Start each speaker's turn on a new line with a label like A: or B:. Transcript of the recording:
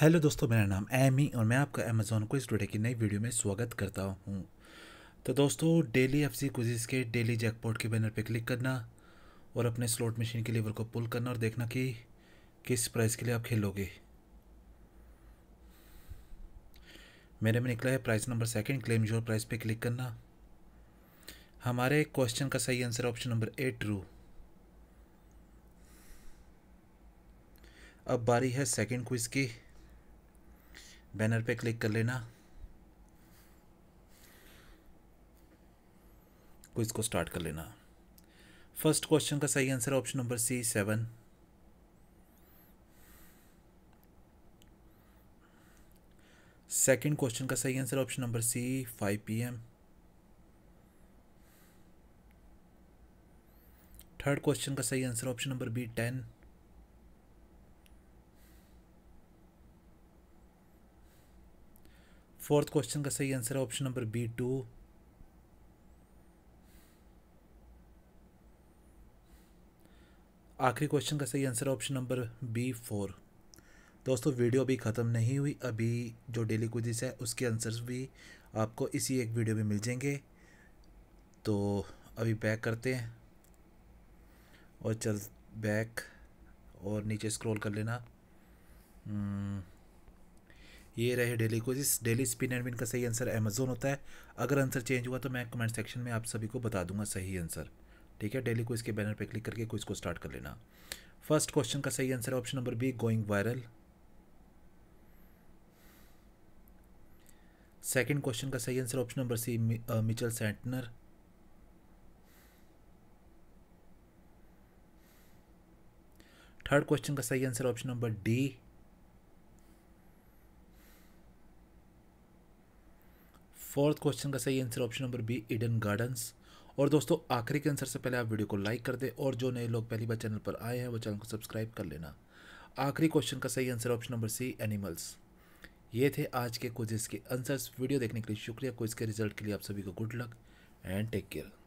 A: hello दोस्तों मेरा नाम एमी और मैं आपका अमेज़ोन को इस टुडे की नई वीडियो में स्वागत करता हूं तो दोस्तों डेली एफ सी के डेली जैकपॉट के बैनर पर क्लिक करना और अपने स्लॉट मशीन के लीवर को पुल करना और देखना कि किस प्राइस के लिए आप खेलोगे मेरे में निकला है prize number second claim your prize पर क्लिक करना हमारे क्वेश्चन का सही answer option number A true अब बारी है सेकेंड क्विज़ की बैनर पे क्लिक कर लेना क्विज को स्टार्ट कर लेना फर्स्ट क्वेश्चन का सही answer option number C seven second question का सही answer option number C five P M third question का सही answer option number B ten fourth question का सही आंसर है ऑप्शन नंबर बी टू आखिरी क्वेश्चन का सही answer option number B four दोस्तों वीडियो अभी ख़त्म नहीं हुई अभी जो डेली क्विजिस है उसके आंसर्स भी आपको इसी एक वीडियो में मिल जाएंगे तो अभी बैक करते हैं और चल बैक और नीचे स्क्रॉल कर लेना हम्म, ये रहे डेली क्विज इस डेली स्पिन एंड विन का सही आंसर अमेजोन होता है अगर आंसर चेंज हुआ तो मैं कमेंट सेक्शन में आप सभी को बता दूंगा सही आंसर ठीक है डेली क्विज के बैनर पर क्लिक करके क्विज को स्टार्ट कर लेना फर्स्ट क्वेश्चन का सही answer option number B going viral second question का सही answer option number C Mitchell Santner third question का सही answer option number D fourth question का सही answer option number B Eden Gardens और दोस्तों आखिरी के आंसर से पहले आप वीडियो को लाइक कर दें और जो नए लोग पहली बार चैनल पर आए हैं वो चैनल को सब्सक्राइब कर लेना आखिरी क्वेश्चन का सही answer option number C animals ये थे आज के कुछ के आंसर्स वीडियो देखने के लिए शुक्रिया कुछ के रिजल्ट के लिए आप सभी को good luck and take care